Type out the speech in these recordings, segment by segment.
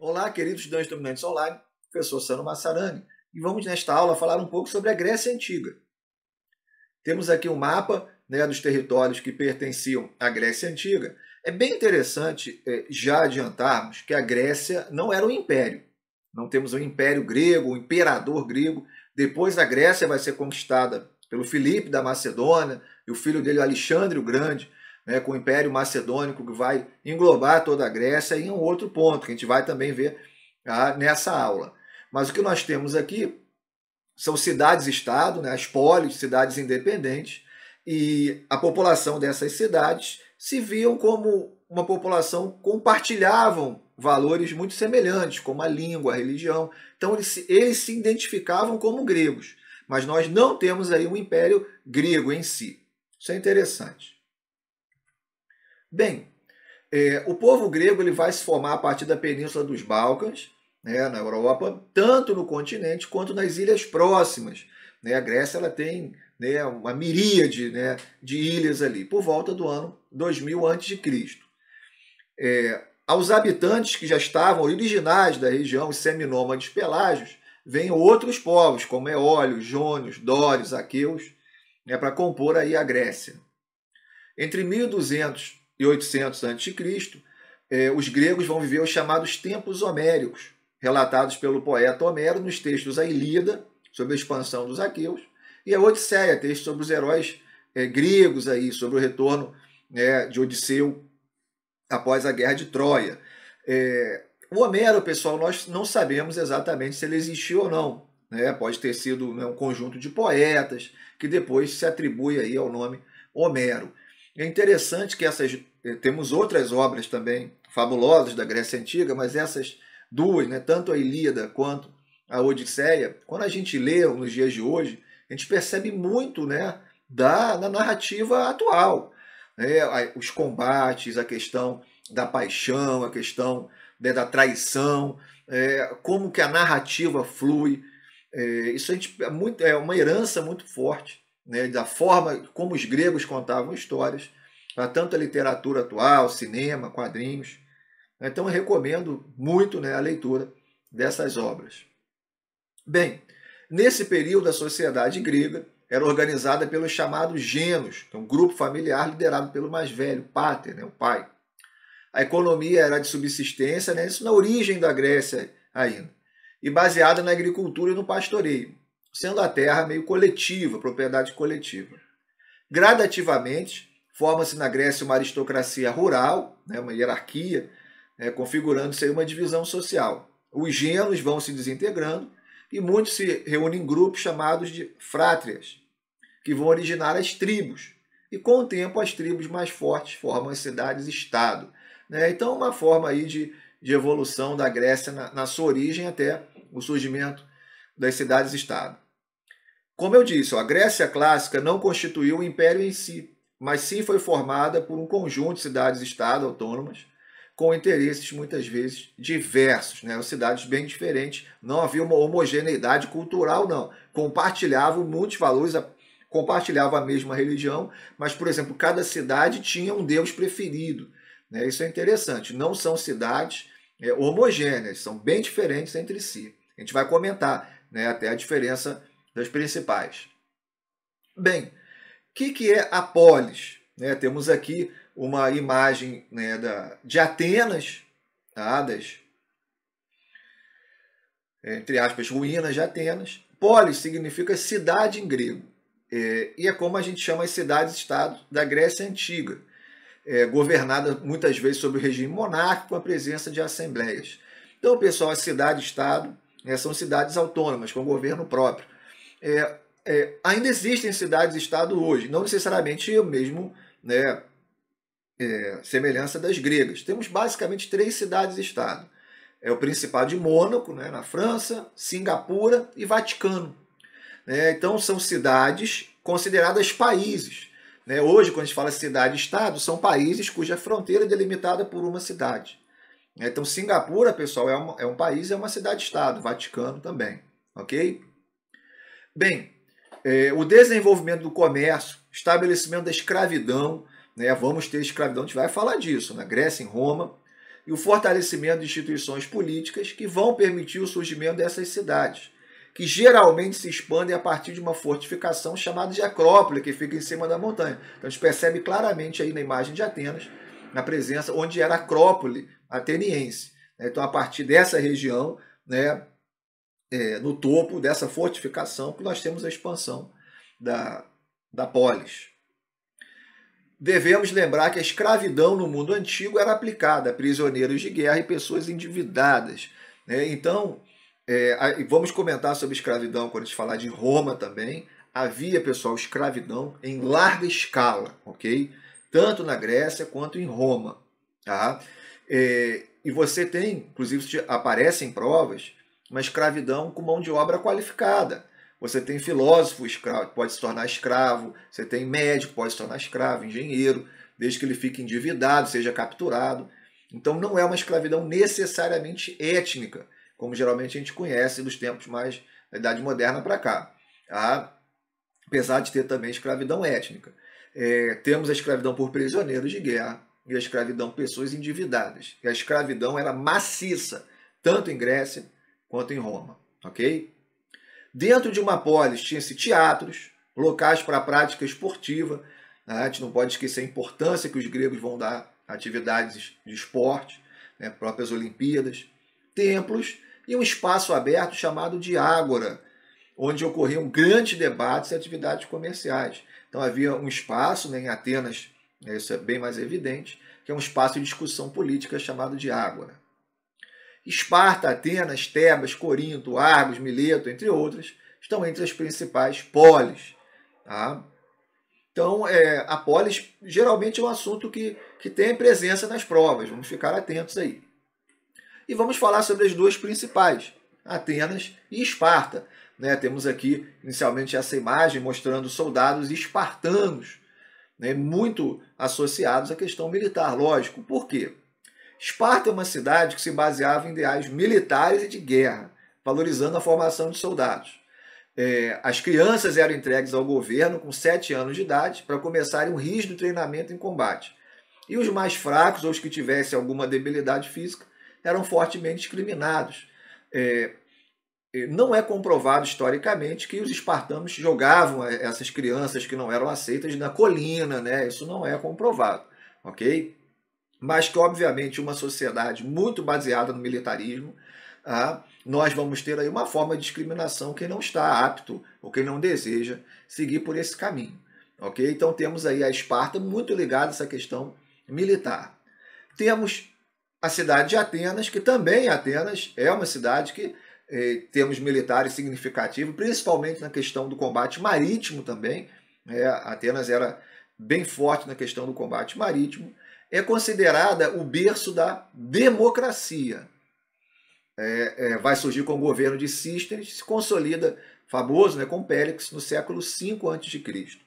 Olá, queridos estudantes dominantes online, professor Sano Massarani, e vamos nesta aula falar um pouco sobre a Grécia Antiga. Temos aqui um mapa né, dos territórios que pertenciam à Grécia Antiga. É bem interessante é, já adiantarmos que a Grécia não era um império. Não temos um império grego, um imperador grego. Depois a Grécia vai ser conquistada pelo Filipe da Macedônia e o filho dele, Alexandre o Grande, né, com o Império Macedônico, que vai englobar toda a Grécia, e é um outro ponto que a gente vai também ver tá, nessa aula. Mas o que nós temos aqui são cidades-estado, né, as polis, cidades independentes, e a população dessas cidades se viam como uma população compartilhavam valores muito semelhantes, como a língua, a religião. Então eles se, eles se identificavam como gregos, mas nós não temos aí um império grego em si. Isso é interessante. Bem, é, o povo grego ele vai se formar a partir da Península dos Balcãs, né, na Europa, tanto no continente quanto nas ilhas próximas. Né? A Grécia ela tem né, uma miríade né, de ilhas ali, por volta do ano 2000 a.C. É, aos habitantes que já estavam originais da região, os seminômades pelágios, vêm outros povos, como Eólios, Jônios, Dórios, Aqueus, né, para compor aí a Grécia. Entre 1200 e 800 a.C., é, os gregos vão viver os chamados tempos homéricos, relatados pelo poeta Homero nos textos A Ilíada, sobre a expansão dos aqueus, e a Odisseia, texto sobre os heróis é, gregos, aí, sobre o retorno né, de Odisseu após a guerra de Troia. É, o Homero, pessoal, nós não sabemos exatamente se ele existiu ou não. Né, pode ter sido né, um conjunto de poetas que depois se atribui aí ao nome Homero. É interessante que essas eh, temos outras obras também fabulosas da Grécia Antiga, mas essas duas, né, tanto a Ilíada quanto a Odisseia, quando a gente lê nos dias de hoje, a gente percebe muito né, da, da narrativa atual. Né, os combates, a questão da paixão, a questão né, da traição, é, como que a narrativa flui. É, isso a gente, é, muito, é uma herança muito forte né, da forma como os gregos contavam histórias, tanto a literatura atual, cinema, quadrinhos. Né. Então eu recomendo muito né, a leitura dessas obras. Bem, nesse período a sociedade grega era organizada pelos chamados genos, então, um grupo familiar liderado pelo mais velho, pater, né, o pai. A economia era de subsistência, né, isso na origem da Grécia ainda, e baseada na agricultura e no pastoreio sendo a terra meio coletiva, propriedade coletiva. Gradativamente, forma-se na Grécia uma aristocracia rural, né, uma hierarquia, né, configurando-se uma divisão social. Os gêneros vão se desintegrando e muitos se reúnem em grupos chamados de frátrias, que vão originar as tribos. E com o tempo, as tribos mais fortes formam as cidades-estado. Né? Então, uma forma aí de, de evolução da Grécia na, na sua origem até o surgimento das cidades-estado. Como eu disse, a Grécia clássica não constituiu o império em si, mas sim foi formada por um conjunto de cidades-estado autônomas com interesses muitas vezes diversos, né? cidades bem diferentes. Não havia uma homogeneidade cultural, não. Compartilhavam muitos valores, compartilhavam a mesma religião, mas, por exemplo, cada cidade tinha um deus preferido. Né? Isso é interessante. Não são cidades é, homogêneas, são bem diferentes entre si. A gente vai comentar né, até a diferença das principais. Bem, o que, que é a polis? Né, temos aqui uma imagem né, da, de Atenas, tá, das, é, entre aspas, ruínas de Atenas. Polis significa cidade em grego. É, e é como a gente chama as cidades-estado da Grécia Antiga, é, governada muitas vezes sob o regime monárquico, com a presença de assembleias. Então, pessoal, a cidade-estado né? São cidades autônomas, com governo próprio. É, é, ainda existem cidades-estado hoje, não necessariamente o mesmo né, é, semelhança das gregas. Temos basicamente três cidades-estado. É o Principado de Mônaco, né, na França, Singapura e Vaticano. Né. Então são cidades consideradas países. Né? Hoje, quando a gente fala cidade-estado, são países cuja fronteira é delimitada por uma cidade. Né? Então, Singapura, pessoal, é, uma, é um país, é uma cidade-estado, Vaticano também, ok? Bem, é, o desenvolvimento do comércio, estabelecimento da escravidão, né, vamos ter escravidão, a gente vai falar disso, na né? Grécia, em Roma, e o fortalecimento de instituições políticas que vão permitir o surgimento dessas cidades, que geralmente se expandem a partir de uma fortificação chamada de Acrópole, que fica em cima da montanha. Então, a gente percebe claramente aí na imagem de Atenas, na presença onde era Acrópole, ateniense. Né? Então, a partir dessa região, né, é, no topo dessa fortificação, que nós temos a expansão da, da polis. Devemos lembrar que a escravidão no mundo antigo era aplicada a prisioneiros de guerra e pessoas endividadas. Né? Então, é, vamos comentar sobre escravidão quando a gente falar de Roma também. Havia, pessoal, escravidão em larga escala, ok? Tanto na Grécia quanto em Roma. Tá? É, e você tem, inclusive aparecem provas, uma escravidão com mão de obra qualificada. Você tem filósofo escravo, pode se tornar escravo, você tem médico, pode se tornar escravo, engenheiro, desde que ele fique endividado, seja capturado. Então não é uma escravidão necessariamente étnica, como geralmente a gente conhece dos tempos mais da Idade Moderna para cá. Ah, apesar de ter também escravidão étnica. É, temos a escravidão por prisioneiros de guerra, e a escravidão pessoas endividadas. E a escravidão era maciça, tanto em Grécia quanto em Roma, ok? Dentro de uma polis tinha-se teatros, locais para a prática esportiva. Né? A gente não pode esquecer a importância que os gregos vão dar a atividades de esporte, né? próprias Olimpíadas, templos e um espaço aberto chamado de ágora, onde ocorriam grandes debates e atividades comerciais. Então havia um espaço né, em Atenas isso é bem mais evidente, que é um espaço de discussão política chamado de Ágora. Esparta, Atenas, Tebas, Corinto, Argos, Mileto, entre outras, estão entre as principais polis. Tá? Então, é, a polis geralmente é um assunto que, que tem presença nas provas, vamos ficar atentos aí. E vamos falar sobre as duas principais, Atenas e Esparta. Né? Temos aqui, inicialmente, essa imagem mostrando soldados espartanos né, muito associados à questão militar, lógico. Por quê? Esparta é uma cidade que se baseava em ideais militares e de guerra, valorizando a formação de soldados. É, as crianças eram entregues ao governo com 7 anos de idade para começarem um rígido treinamento em combate. E os mais fracos, ou os que tivessem alguma debilidade física, eram fortemente discriminados. É, eh, não é comprovado historicamente que os espartanos jogavam eh, essas crianças que não eram aceitas na colina, né? Isso não é comprovado, ok? Mas que, obviamente, uma sociedade muito baseada no militarismo, ah, nós vamos ter aí uma forma de discriminação quem não está apto ou quem não deseja seguir por esse caminho, ok? Então temos aí a Esparta muito ligada a essa questão militar. Temos a cidade de Atenas, que também Atenas é uma cidade que em eh, termos militares significativo, principalmente na questão do combate marítimo também. É, Atenas era bem forte na questão do combate marítimo. É considerada o berço da democracia. É, é, vai surgir com o governo de Sístenes, se consolida, famoso, né, com Pélix, no século V a.C.,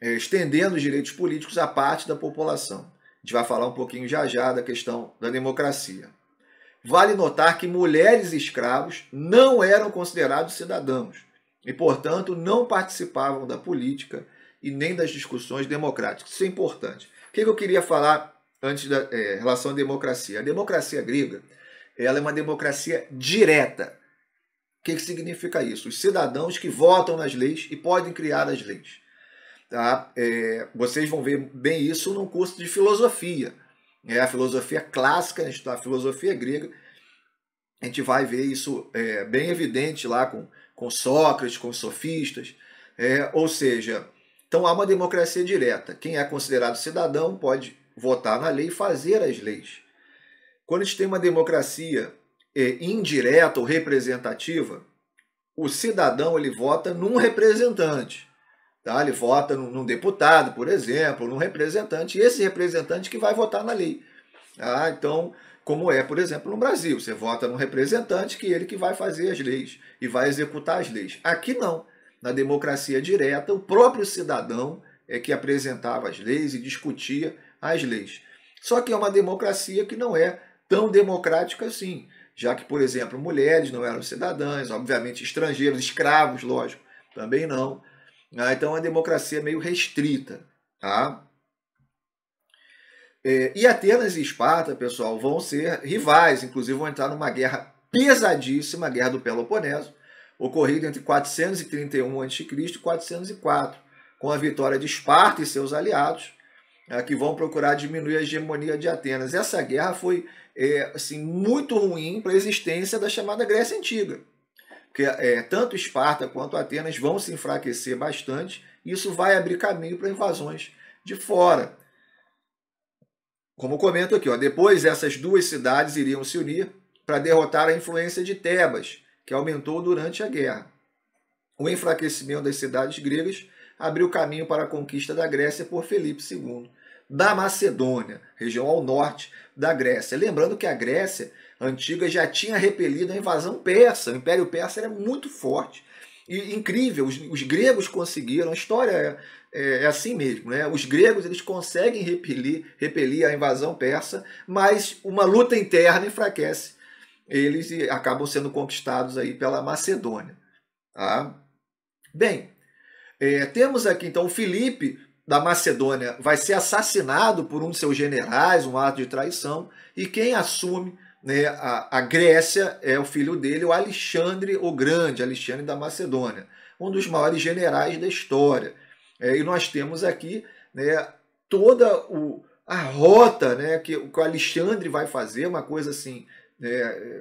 é, estendendo os direitos políticos à parte da população. A gente vai falar um pouquinho já já da questão da democracia. Vale notar que mulheres escravos não eram considerados cidadãos e, portanto, não participavam da política e nem das discussões democráticas. Isso é importante. O que é eu queria falar antes da é, relação à democracia? A democracia grega ela é uma democracia direta. O que, é que significa isso? Os cidadãos que votam nas leis e podem criar as leis. Tá? É, vocês vão ver bem isso num curso de filosofia. É a filosofia clássica, a tá, filosofia grega, a gente vai ver isso é, bem evidente lá com, com Sócrates, com sofistas. É, ou seja, então há uma democracia direta. Quem é considerado cidadão pode votar na lei e fazer as leis. Quando a gente tem uma democracia é, indireta ou representativa, o cidadão ele vota num representante. Tá? Ele vota num, num deputado, por exemplo, num representante, e esse representante que vai votar na lei. ah Então, como é, por exemplo, no Brasil. Você vota no representante que é ele que vai fazer as leis e vai executar as leis. Aqui não. Na democracia direta, o próprio cidadão é que apresentava as leis e discutia as leis. Só que é uma democracia que não é tão democrática assim, já que, por exemplo, mulheres não eram cidadãs, obviamente estrangeiros, escravos, lógico, também não. Ah, então é uma democracia meio restrita, tá? É, e Atenas e Esparta, pessoal, vão ser rivais, inclusive vão entrar numa guerra pesadíssima, a Guerra do Peloponeso, ocorrida entre 431 a.C. e 404, com a vitória de Esparta e seus aliados, é, que vão procurar diminuir a hegemonia de Atenas. Essa guerra foi é, assim, muito ruim para a existência da chamada Grécia Antiga, porque é, tanto Esparta quanto Atenas vão se enfraquecer bastante, e isso vai abrir caminho para invasões de fora. Como comento aqui, ó, depois essas duas cidades iriam se unir para derrotar a influência de Tebas, que aumentou durante a guerra. O enfraquecimento das cidades gregas abriu caminho para a conquista da Grécia por Felipe II, da Macedônia, região ao norte da Grécia. Lembrando que a Grécia antiga já tinha repelido a invasão persa. O Império Persa era muito forte e, incrível, os, os, gregos conseguiram, a história é, é, é, assim mesmo, né? Os gregos eles conseguem repelir, repelir a invasão persa, mas uma luta interna enfraquece eles e acabam sendo conquistados aí pela Macedônia. Tá? Bem, é, temos aqui então Filipe da Macedônia vai ser assassinado por um de seus generais, um ato de traição, e quem assume né, a, a Grécia é o filho dele, o Alexandre o Grande, Alexandre da Macedônia, um dos maiores generais da história. É, e nós temos aqui né, toda o, a rota né, que, que o Alexandre vai fazer, uma coisa assim né,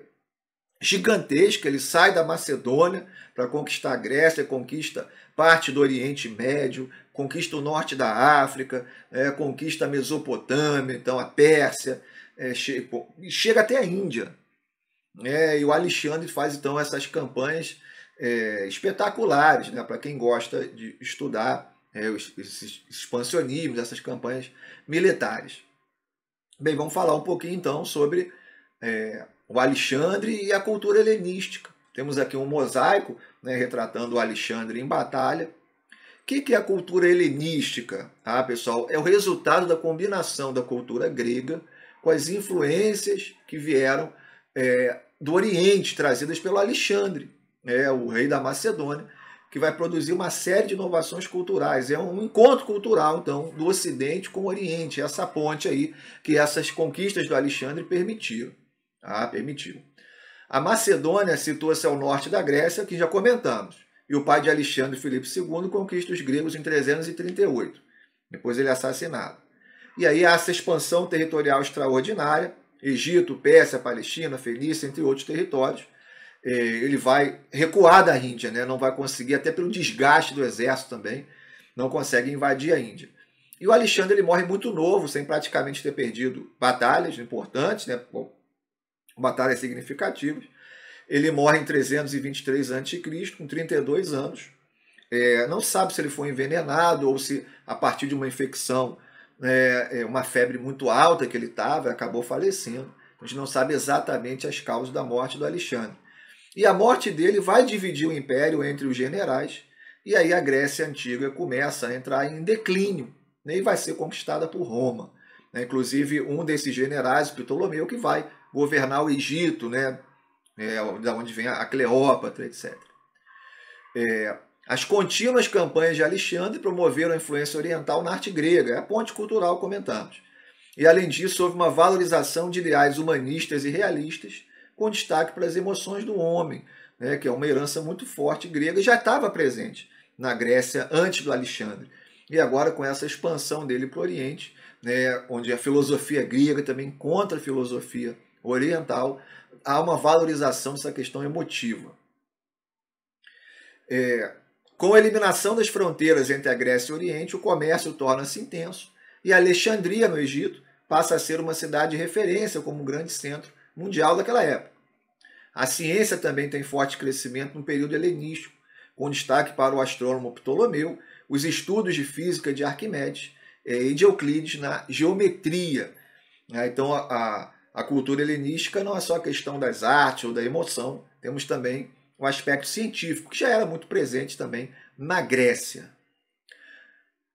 gigantesca. Ele sai da Macedônia para conquistar a Grécia, conquista parte do Oriente Médio, conquista o norte da África, né, conquista a Mesopotâmia, então a Pérsia, é, chega, chega, até a Índia. Né? E o Alexandre faz então essas campanhas é, espetaculares né? para quem gosta de estudar é, os, esses expansionismos, essas campanhas militares. Bem, vamos falar um pouquinho então sobre é, o Alexandre e a cultura helenística. Temos aqui um mosaico né, retratando o Alexandre em batalha. O que, que é a cultura helenística? Ah, pessoal, é o resultado da combinação da cultura grega com as influências que vieram é, do Oriente, trazidas pelo Alexandre, né, o rei da Macedônia, que vai produzir uma série de inovações culturais. É um encontro cultural, então, do Ocidente com o Oriente, essa ponte aí que essas conquistas do Alexandre permitiram. Ah, A Macedônia situa-se ao norte da Grécia, que já comentamos, e o pai de Alexandre Filipe II conquista os gregos em 338. Depois ele é assassinado. E aí há essa expansão territorial extraordinária, Egito, Pérsia, Palestina, Fenícia, entre outros territórios. É, ele vai recuar da Índia, né? não vai conseguir, até pelo desgaste do exército também, não consegue invadir a Índia. E o Alexandre ele morre muito novo, sem praticamente ter perdido batalhas importantes, né? Bom, batalhas significativas. Ele morre em 323 a.C., com 32 anos. É, não sabe se ele foi envenenado ou se a partir de uma infecção né, é, uma febre muito alta que ele estava, acabou falecendo. A gente não sabe exatamente as causas da morte do Alexandre. E a morte dele vai dividir o império entre os generais, e aí a Grécia Antiga começa a entrar em declínio né, e vai ser conquistada por Roma. Né? Inclusive, um desses generais, Ptolomeu, que vai governar o Egito, né, é, da onde vem a Cleópatra, etc. É, as contínuas campanhas de Alexandre promoveram a influência oriental na arte grega, é a ponte cultural comentamos. E além disso, houve uma valorização de ideais humanistas e realistas, com destaque para as emoções do homem, né, que é uma herança muito forte grega e já estava presente na Grécia antes do Alexandre. E agora, com essa expansão dele para o Oriente, né, onde a filosofia grega também encontra a filosofia oriental, há uma valorização dessa questão emotiva. É, com a eliminação das fronteiras entre a Grécia e o Oriente, o comércio torna-se intenso e Alexandria, no Egito, passa a ser uma cidade de referência como um grande centro mundial daquela época. A ciência também tem forte crescimento no período helenístico, com destaque para o astrônomo Ptolomeu, os estudos de física de Arquimedes eh, e de Euclides na geometria. Né? Então, a, a, a cultura helenística não é só questão das artes ou da emoção, temos também o aspecto científico, que já era muito presente também na Grécia.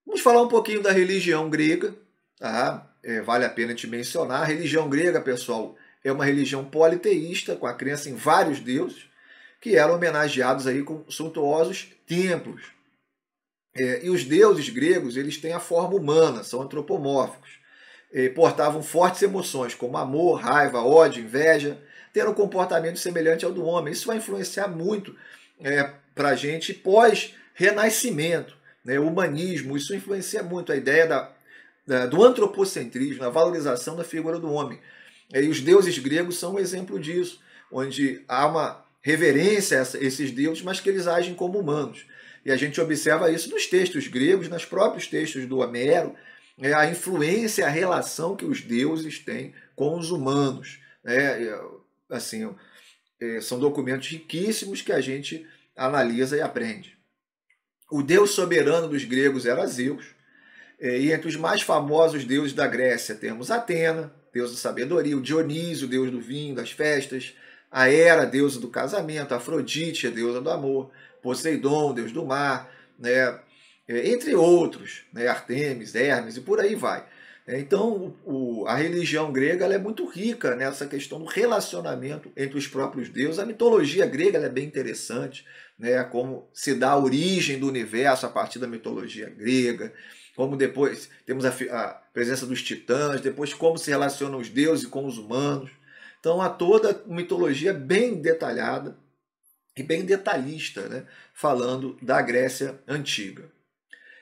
Vamos falar um pouquinho da religião grega. Tá? É, vale a pena te mencionar. A religião grega, pessoal, é uma religião politeísta, com a crença em vários deuses, que eram homenageados aí com suntuosos templos. É, e os deuses gregos eles têm a forma humana, são antropomórficos. E é, portavam fortes emoções como amor, raiva, ódio, inveja, ter um comportamento semelhante ao do homem. Isso vai influenciar muito é, para a gente pós-renascimento, né, o humanismo. Isso influencia muito a ideia da, da, do antropocentrismo, a valorização da figura do homem. É, e os deuses gregos são um exemplo disso, onde há uma reverência a esses deuses, mas que eles agem como humanos. E a gente observa isso nos textos gregos, nos próprios textos do Homero, é, a influência, a relação que os deuses têm com os humanos. Né? assim, é, são documentos riquíssimos que a gente analisa e aprende. O deus soberano dos gregos era Zeus, é, e entre os mais famosos deuses da Grécia temos Atena, deus da sabedoria, o Dionísio, deus do vinho, das festas, a Hera, deusa do casamento, Afrodite, deusa do amor, Poseidon, deus do mar, né? É, entre outros, né? Artemis, Hermes e por aí vai. É, então, o, a religião grega é muito rica nessa questão do relacionamento entre os próprios deuses. A mitologia grega é bem interessante, né? como se dá a origem do universo a partir da mitologia grega, como depois temos a, a presença dos titãs, depois como se relacionam os deuses com os humanos. Então, há toda uma mitologia bem detalhada e bem detalhista, né? falando da Grécia Antiga.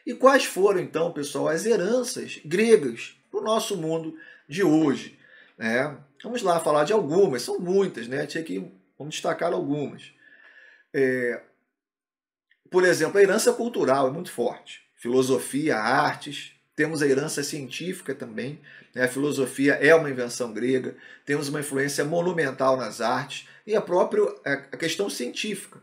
E quais foram, então, pessoal, as heranças gregas para o nosso mundo de hoje? É, vamos lá falar de algumas, são muitas, né? Tinha que, vamos destacar algumas. É, por exemplo, a herança cultural é muito forte. Filosofia, artes, temos a herança científica também. Né? A filosofia é uma invenção grega, temos uma influência monumental nas artes e a própria a questão científica.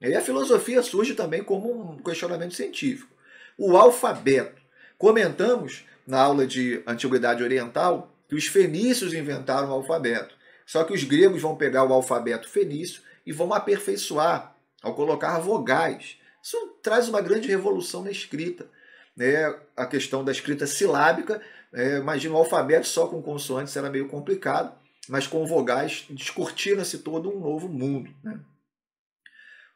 E a filosofia surge também como um questionamento científico o alfabeto. Comentamos na aula de Antiguidade Oriental que os fenícios inventaram o alfabeto. Só que os gregos vão pegar o alfabeto fenício e vão aperfeiçoar ao colocar vogais. Isso traz uma grande revolução na escrita. Né? A questão da escrita silábica, é, imagina o alfabeto só com consoantes era meio complicado, mas com vogais descortina-se todo um novo mundo. Né?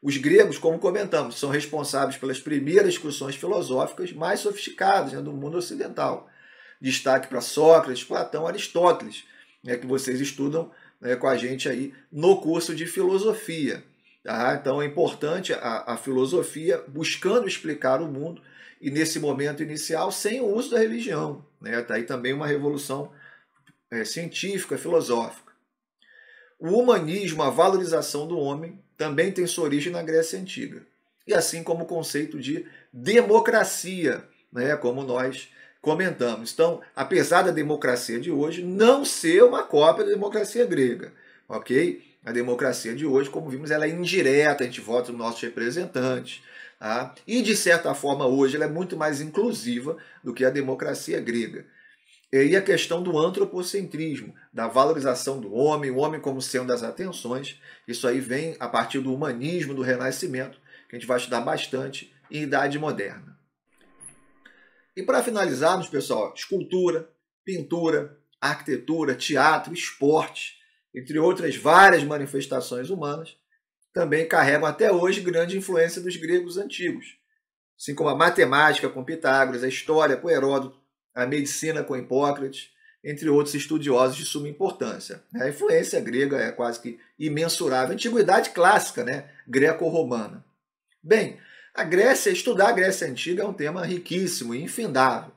Os gregos, como comentamos, são responsáveis pelas primeiras discussões filosóficas mais sofisticadas né, do mundo ocidental. Destaque para Sócrates, Platão, Aristóteles, né, que vocês estudam né, com a gente aí no curso de filosofia. Tá? Então é importante a, a filosofia buscando explicar o mundo e nesse momento inicial sem o uso da religião. Né? Tá aí também uma revolução é, científica, filosófica. O humanismo, a valorização do homem, também tem sua origem na Grécia Antiga. E assim como o conceito de democracia, né, como nós comentamos. Então, apesar da democracia de hoje não ser uma cópia da democracia grega, ok? A democracia de hoje, como vimos, ela é indireta, a gente vota nos nossos representantes. Tá? E, de certa forma, hoje ela é muito mais inclusiva do que a democracia grega. É, e a questão do antropocentrismo, da valorização do homem, o homem como sendo das atenções. Isso aí vem a partir do humanismo, do renascimento, que a gente vai estudar bastante em Idade Moderna. E para finalizarmos, pessoal, escultura, pintura, arquitetura, teatro, esporte, entre outras várias manifestações humanas, também carregam até hoje grande influência dos gregos antigos, assim como a matemática com Pitágoras, a história com Heródoto, a medicina com Hipócrates, entre outros estudiosos de suma importância. A influência grega é quase que imensurável, antiguidade clássica, né, greco-romana. Bem, a Grécia, estudar a Grécia Antiga é um tema riquíssimo e infindável.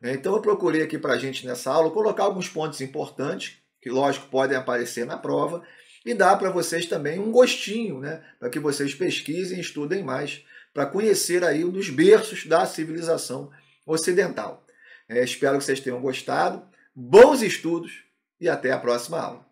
Né? Então eu procurei aqui para a gente nessa aula colocar alguns pontos importantes, que lógico podem aparecer na prova, e dar para vocês também um gostinho, né, para que vocês pesquisem e estudem mais, para conhecer aí um dos berços da civilização ocidental. É, espero que vocês tenham gostado. Bons estudos e até a próxima aula.